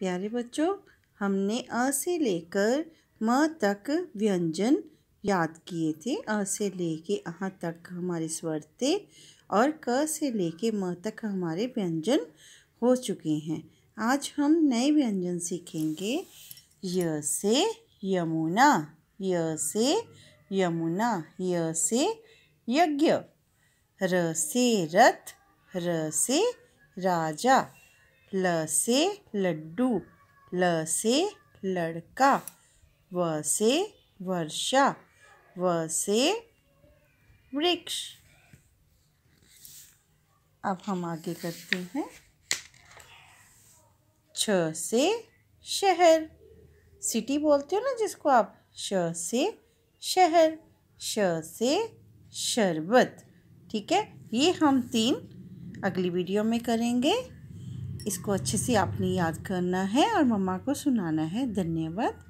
प्यारे बच्चों हमने अ से लेकर म तक व्यंजन याद किए थे अ से लेके अ तक हमारे स्वर थे और क से लेके म तक हमारे व्यंजन हो चुके हैं आज हम नए व्यंजन सीखेंगे य से यमुना य से यमुना य से यज्ञ र से रथ र से राजा ल से लड्डू ल से लड़का व से वर्षा व से वृक्ष अब हम आगे करते हैं छ से शहर सिटी बोलते हो ना जिसको आप श से शहर श से शरबत ठीक है ये हम तीन अगली वीडियो में करेंगे इसको अच्छे से आपने याद करना है और मम्मा को सुनाना है धन्यवाद